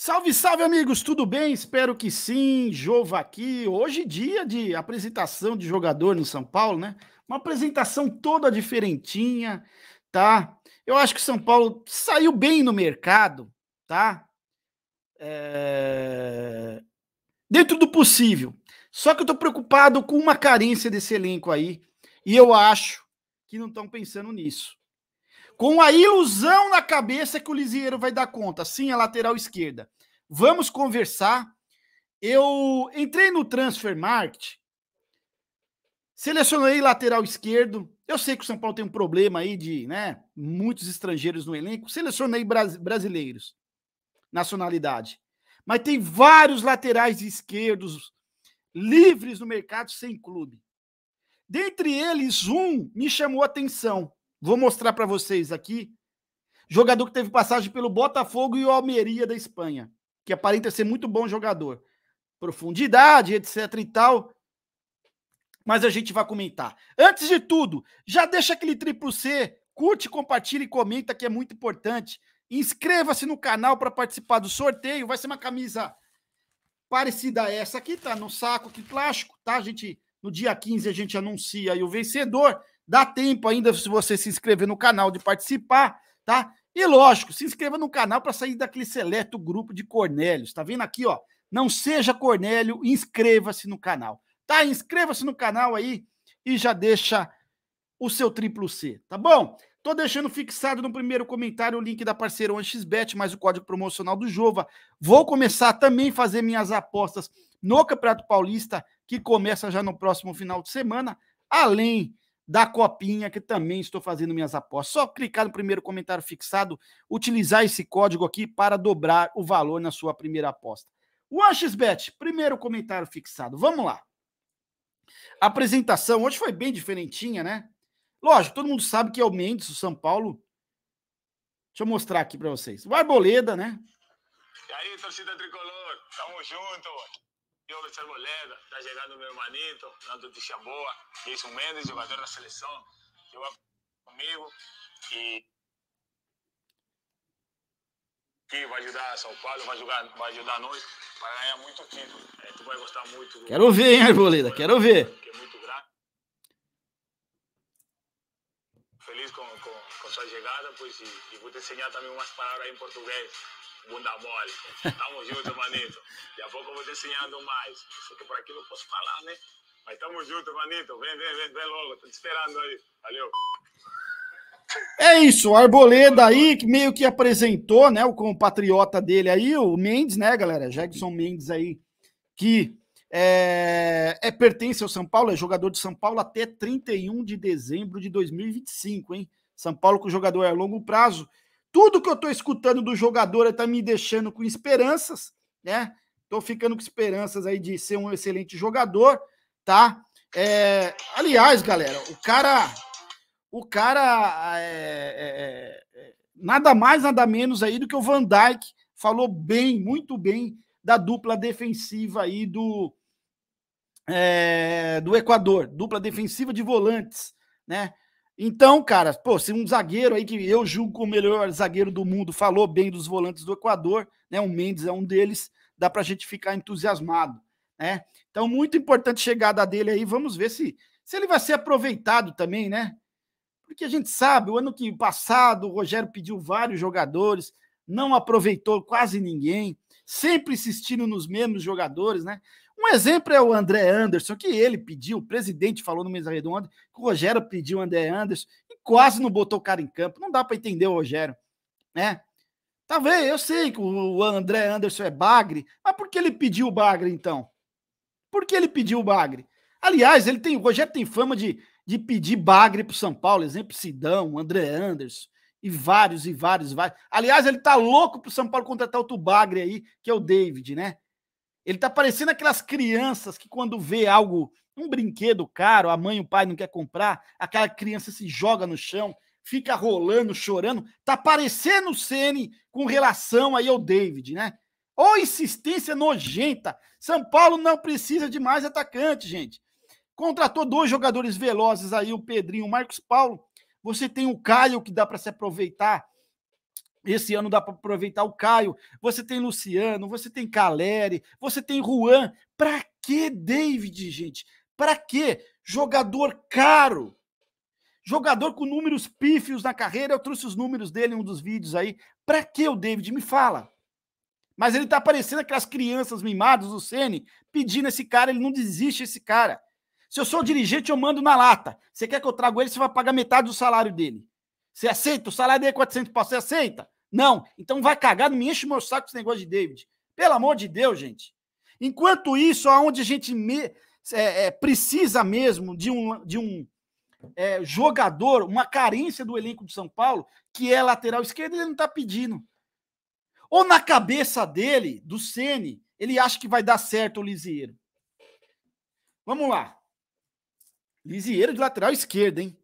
Salve, salve, amigos! Tudo bem? Espero que sim. Jova aqui. Hoje, dia de apresentação de jogador no São Paulo, né? Uma apresentação toda diferentinha, tá? Eu acho que o São Paulo saiu bem no mercado, tá? É... Dentro do possível. Só que eu tô preocupado com uma carência desse elenco aí. E eu acho que não estão pensando nisso. Com a ilusão na cabeça que o Lisieiro vai dar conta. Sim, a lateral esquerda. Vamos conversar. Eu entrei no Transfer Market, selecionei lateral esquerdo. Eu sei que o São Paulo tem um problema aí de né, muitos estrangeiros no elenco. Selecionei brasileiros, nacionalidade. Mas tem vários laterais esquerdos livres no mercado sem clube. Dentre eles, um me chamou a atenção. Vou mostrar para vocês aqui. Jogador que teve passagem pelo Botafogo e o Almeria da Espanha, que aparenta ser muito bom jogador. Profundidade, etc e tal. Mas a gente vai comentar. Antes de tudo, já deixa aquele triplo C, curte, compartilha e comenta que é muito importante. Inscreva-se no canal para participar do sorteio. Vai ser uma camisa parecida a essa aqui, tá? No saco de plástico, tá? A gente no dia 15 a gente anuncia aí o vencedor. Dá tempo ainda se você se inscrever no canal de participar, tá? E lógico, se inscreva no canal para sair daquele seleto grupo de Cornélios. Tá vendo aqui, ó? Não seja Cornélio, inscreva-se no canal. Tá? Inscreva-se no canal aí e já deixa o seu triplo C, tá bom? Tô deixando fixado no primeiro comentário o link da parceira OneXBet, mais o código promocional do Jova. Vou começar também a fazer minhas apostas no Campeonato Paulista, que começa já no próximo final de semana, além da Copinha, que também estou fazendo minhas apostas. Só clicar no primeiro comentário fixado, utilizar esse código aqui para dobrar o valor na sua primeira aposta. WanXBet, primeiro comentário fixado. Vamos lá. A apresentação hoje foi bem diferentinha, né? Lógico, todo mundo sabe que é o Mendes, o São Paulo. Deixa eu mostrar aqui para vocês. O Arboleda, né? E aí, torcida tricolor, tamo junto. Yo me enfermo leve, está llegando meu manito, la noticia boa, Jason Mendes, jogador da seleção, Eu vai comigo e que vai ajudar São Paulo, vai, ajudar, vai ajudar nós para ganhar muito tempo. É, tu vai gostar muito. Quero ver, hein, Arboleda, quero ver. Fiquei muito grato. Feliz com, com, com sua chegada, pois, e, e vou te ensinar também umas palavras em português bunda mole. Tamo junto, manito. Daqui a pouco eu vou ter sonhado mais. Só que por aqui não posso falar, né? Mas tamo junto, manito. Vem, vem, vem, vem logo. Tô te esperando aí. Valeu. É isso, o Arboleda aí, que meio que apresentou, né, o compatriota dele aí, o Mendes, né, galera, Jackson Mendes aí, que é, é, pertence ao São Paulo, é jogador de São Paulo até 31 de dezembro de 2025, hein? São Paulo com o jogador é a longo prazo tudo que eu estou escutando do jogador está é me deixando com esperanças, né? Estou ficando com esperanças aí de ser um excelente jogador, tá? É, aliás, galera, o cara, o cara é, é, é, é nada mais, nada menos aí do que o Van Dyke falou bem, muito bem da dupla defensiva aí do do Equador, dupla defensiva de volantes, né? Então, cara, pô, se um zagueiro aí que eu julgo o melhor zagueiro do mundo falou bem dos volantes do Equador, né? O Mendes é um deles, dá pra gente ficar entusiasmado, né? Então, muito importante chegada dele aí, vamos ver se, se ele vai ser aproveitado também, né? Porque a gente sabe, o ano que passado o Rogério pediu vários jogadores, não aproveitou quase ninguém, sempre insistindo nos mesmos jogadores, né? Um exemplo é o André Anderson, que ele pediu, o presidente falou no Mesa Redonda, que o Rogério pediu o André Anderson e quase não botou o cara em campo. Não dá para entender o Rogério, né? Talvez, eu sei que o André Anderson é bagre, mas por que ele pediu o bagre, então? Por que ele pediu o bagre? Aliás, ele tem, o Rogério tem fama de, de pedir bagre para o São Paulo, exemplo Sidão, André Anderson, e vários, e vários, vários. Aliás, ele tá louco para o São Paulo contratar outro bagre aí, que é o David, né? Ele tá parecendo aquelas crianças que quando vê algo, um brinquedo caro, a mãe e o pai não quer comprar, aquela criança se joga no chão, fica rolando, chorando. Tá parecendo o Ceni com relação aí ao David, né? Ou insistência nojenta. São Paulo não precisa de mais atacante, gente. Contratou dois jogadores velozes aí, o Pedrinho e o Marcos Paulo. Você tem o Caio, que dá para se aproveitar esse ano dá para aproveitar o Caio. Você tem Luciano, você tem Caleri, você tem Juan. Para que David, gente? Para que jogador caro? Jogador com números pífios na carreira, eu trouxe os números dele em um dos vídeos aí. Para que o David? Me fala. Mas ele tá aparecendo aquelas crianças mimadas do Sene pedindo esse cara, ele não desiste esse cara. Se eu sou dirigente, eu mando na lata. Você quer que eu traga ele, você vai pagar metade do salário dele. Você aceita? O salário dele é 400 pau, você aceita? Não, então vai cagar, não me enche o meu saco esse negócio de David. Pelo amor de Deus, gente. Enquanto isso, aonde a gente me, é, é, precisa mesmo de um, de um é, jogador, uma carência do elenco de São Paulo, que é lateral esquerdo, ele não está pedindo. Ou na cabeça dele, do Sene, ele acha que vai dar certo o Lisieiro. Vamos lá. Lisieiro de lateral esquerdo, hein?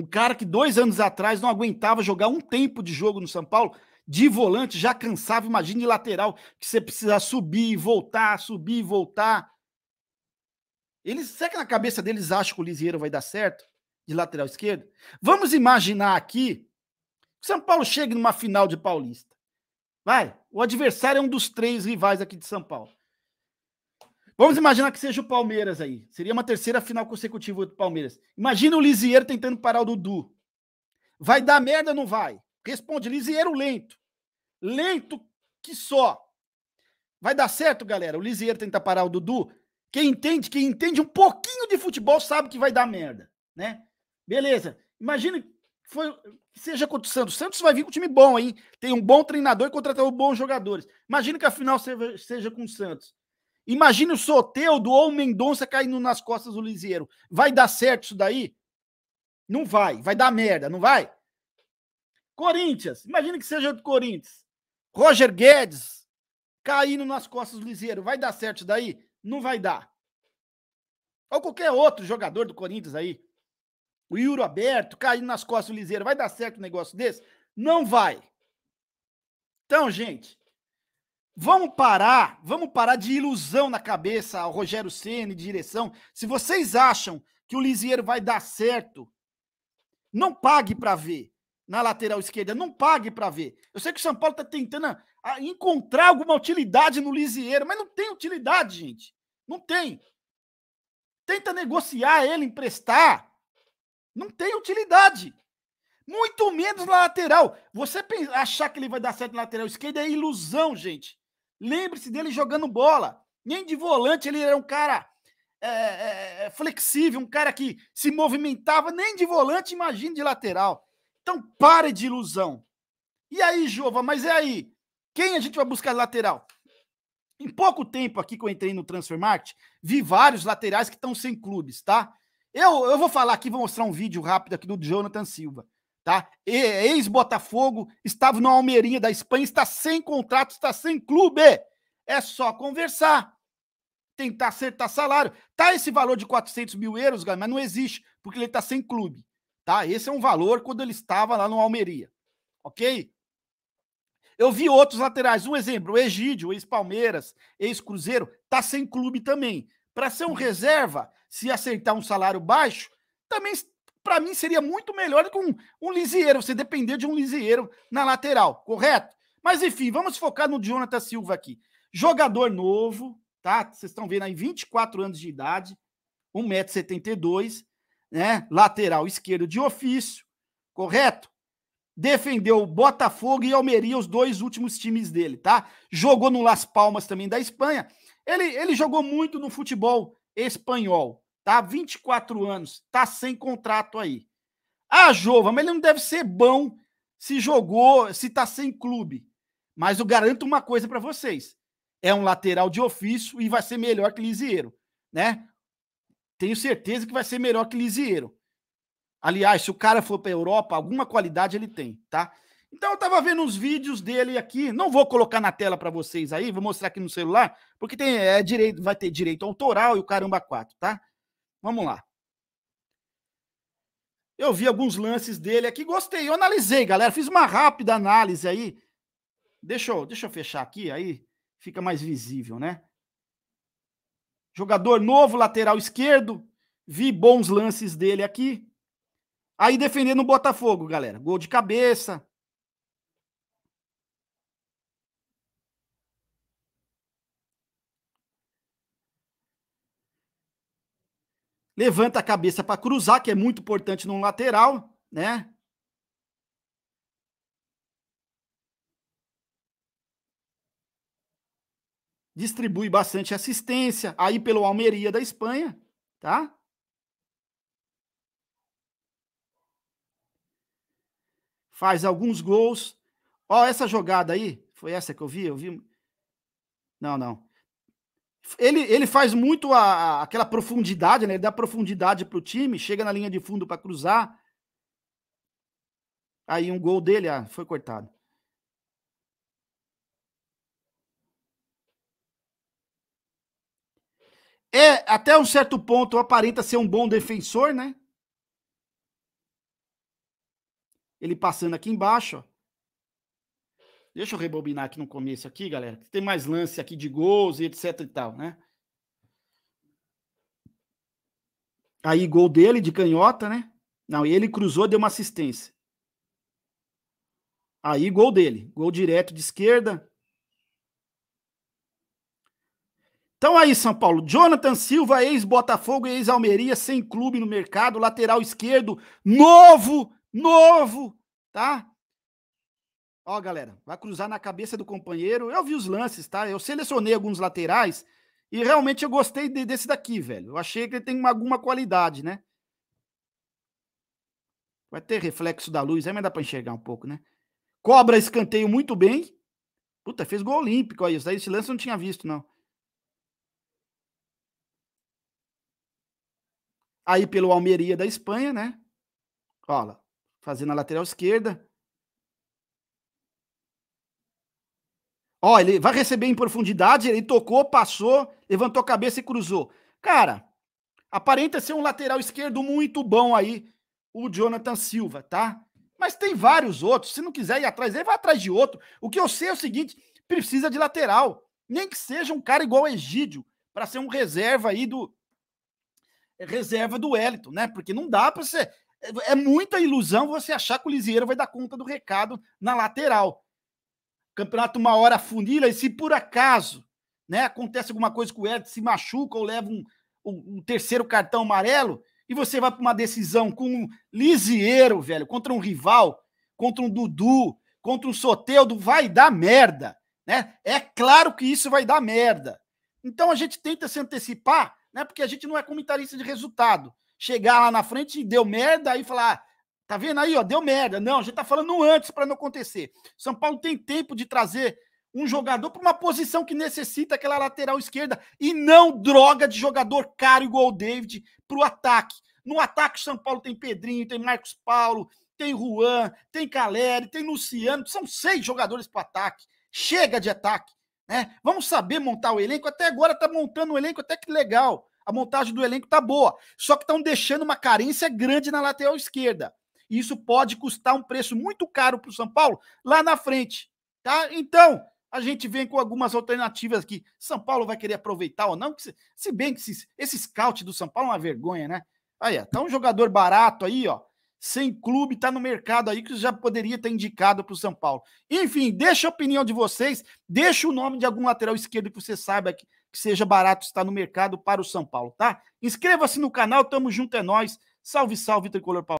Um cara que dois anos atrás não aguentava jogar um tempo de jogo no São Paulo, de volante, já cansava, imagine de lateral, que você precisa subir e voltar, subir e voltar. Eles, será que na cabeça deles acham que o Lisieiro vai dar certo? De lateral esquerdo? Vamos imaginar aqui que São Paulo chegue numa final de Paulista. Vai, o adversário é um dos três rivais aqui de São Paulo. Vamos imaginar que seja o Palmeiras aí. Seria uma terceira final consecutiva do Palmeiras. Imagina o Lisieiro tentando parar o Dudu. Vai dar merda ou não vai? Responde, Lisieiro lento. Lento que só. Vai dar certo, galera? O Lisieiro tentar parar o Dudu. Quem entende, quem entende um pouquinho de futebol sabe que vai dar merda, né? Beleza. Imagina que, foi, que seja contra o Santos. O Santos vai vir com um time bom, hein? Tem um bom treinador e contratou bons jogadores. Imagina que a final seja, seja com o Santos. Imagina o Soteudo ou o Mendonça caindo nas costas do Liseiro. Vai dar certo isso daí? Não vai. Vai dar merda, não vai? Corinthians. Imagina que seja do Corinthians. Roger Guedes caindo nas costas do Liseiro. Vai dar certo isso daí? Não vai dar. Ou qualquer outro jogador do Corinthians aí. O Yuro aberto, caindo nas costas do Liseiro. Vai dar certo um negócio desse? Não vai. Então, gente, Vamos parar, vamos parar de ilusão na cabeça, ao Rogério Ceni, direção. Se vocês acham que o Lisieiro vai dar certo, não pague para ver na lateral esquerda, não pague para ver. Eu sei que o São Paulo está tentando ah, ah, encontrar alguma utilidade no Lisieiro, mas não tem utilidade, gente. Não tem. Tenta negociar ele, emprestar. Não tem utilidade. Muito menos na lateral. Você achar que ele vai dar certo na lateral esquerda é ilusão, gente. Lembre-se dele jogando bola. Nem de volante ele era um cara é, é, é, flexível, um cara que se movimentava, nem de volante, imagine de lateral. Então pare de ilusão. E aí, Jova, mas é aí? Quem a gente vai buscar de lateral? Em pouco tempo aqui que eu entrei no Transfer Market, vi vários laterais que estão sem clubes, tá? Eu, eu vou falar aqui, vou mostrar um vídeo rápido aqui do Jonathan Silva tá? Ex-Botafogo, estava no Almeirinha da Espanha, está sem contrato, está sem clube. É só conversar, tentar acertar salário. Tá esse valor de 400 mil euros, mas não existe, porque ele está sem clube, tá? Esse é um valor quando ele estava lá no Almeria, ok? Eu vi outros laterais. Um exemplo, o Egídio, ex-Palmeiras, ex-Cruzeiro, está sem clube também. Para ser um reserva, se aceitar um salário baixo, também para mim seria muito melhor com um, um lisieiro, você depender de um lisieiro na lateral, correto? Mas enfim, vamos focar no Jonathan Silva aqui. Jogador novo, tá? Vocês estão vendo aí, 24 anos de idade, 1,72m, né? Lateral esquerdo de ofício, correto? Defendeu Botafogo e Almeria, os dois últimos times dele, tá? Jogou no Las Palmas também da Espanha. Ele, ele jogou muito no futebol espanhol. Tá 24 anos, tá sem contrato aí. Ah, Jova, mas ele não deve ser bom se jogou, se tá sem clube. Mas eu garanto uma coisa para vocês. É um lateral de ofício e vai ser melhor que Lisieiro, né? Tenho certeza que vai ser melhor que Lisieiro. Aliás, se o cara for para Europa, alguma qualidade ele tem, tá? Então eu tava vendo uns vídeos dele aqui, não vou colocar na tela para vocês aí, vou mostrar aqui no celular, porque tem é direito, vai ter direito autoral e o caramba quatro, tá? Vamos lá. Eu vi alguns lances dele aqui, gostei. Eu analisei, galera. Fiz uma rápida análise aí. Deixa eu, deixa eu fechar aqui, aí fica mais visível, né? Jogador novo, lateral esquerdo. Vi bons lances dele aqui. Aí defendendo o Botafogo, galera. Gol de cabeça, levanta a cabeça para cruzar, que é muito importante no lateral, né? Distribui bastante assistência aí pelo Almeria da Espanha, tá? Faz alguns gols. Ó, essa jogada aí, foi essa que eu vi, eu vi. Não, não. Ele, ele faz muito a, aquela profundidade, né? Ele dá profundidade para o time, chega na linha de fundo para cruzar. Aí um gol dele, ah, foi cortado. É, até um certo ponto aparenta ser um bom defensor, né? Ele passando aqui embaixo, ó. Deixa eu rebobinar aqui no começo aqui, galera. Tem mais lance aqui de gols e etc e tal, né? Aí gol dele de canhota, né? Não, ele cruzou, deu uma assistência. Aí gol dele, gol direto de esquerda. Então aí, São Paulo, Jonathan Silva, ex-Botafogo e ex-Almeria, sem clube no mercado, lateral esquerdo, novo, novo, tá? Ó, galera, vai cruzar na cabeça do companheiro. Eu vi os lances, tá? Eu selecionei alguns laterais e realmente eu gostei desse daqui, velho. Eu achei que ele tem uma, alguma qualidade, né? Vai ter reflexo da luz, aí é, mas dá pra enxergar um pouco, né? Cobra escanteio muito bem. Puta, fez gol olímpico aí. aí, esse lance eu não tinha visto, não. Aí pelo Almeria da Espanha, né? Olha, fazendo a lateral esquerda. Ó, ele vai receber em profundidade, ele tocou, passou, levantou a cabeça e cruzou. Cara, aparenta ser um lateral esquerdo muito bom aí, o Jonathan Silva, tá? Mas tem vários outros. Se não quiser ir atrás dele, vai atrás de outro. O que eu sei é o seguinte: precisa de lateral. Nem que seja um cara igual o Egídio, para ser um reserva aí do. Reserva do Wellington, né? Porque não dá para você. É, é muita ilusão você achar que o Lisieiro vai dar conta do recado na lateral campeonato uma hora funila, e se por acaso né, acontece alguma coisa com o Edson, se machuca ou leva um, um, um terceiro cartão amarelo, e você vai para uma decisão com um Lisieiro, velho, contra um rival, contra um Dudu, contra um Soteudo, vai dar merda, né? É claro que isso vai dar merda. Então a gente tenta se antecipar, né? Porque a gente não é comentarista de resultado. Chegar lá na frente e deu merda, aí falar, ah, Tá vendo aí, ó? Deu merda. Não, a gente tá falando antes para não acontecer. São Paulo tem tempo de trazer um jogador para uma posição que necessita aquela lateral esquerda e não droga de jogador caro igual o David para o ataque. No ataque, São Paulo tem Pedrinho, tem Marcos Paulo, tem Juan, tem Caleri, tem Luciano. São seis jogadores para ataque. Chega de ataque. Né? Vamos saber montar o elenco. Até agora tá montando um elenco até que legal. A montagem do elenco tá boa. Só que estão deixando uma carência grande na lateral esquerda. E isso pode custar um preço muito caro para o São Paulo lá na frente. Tá? Então, a gente vem com algumas alternativas aqui. São Paulo vai querer aproveitar ou não? Se, se bem que esses, esse scout do São Paulo é uma vergonha, né? Aí, ó, tá um jogador barato aí, ó. Sem clube, tá no mercado aí que já poderia ter indicado para o São Paulo. Enfim, deixa a opinião de vocês, deixa o nome de algum lateral esquerdo que você saiba que, que seja barato está no mercado para o São Paulo, tá? Inscreva-se no canal, tamo junto é nós. Salve, salve, tricolor Paulo.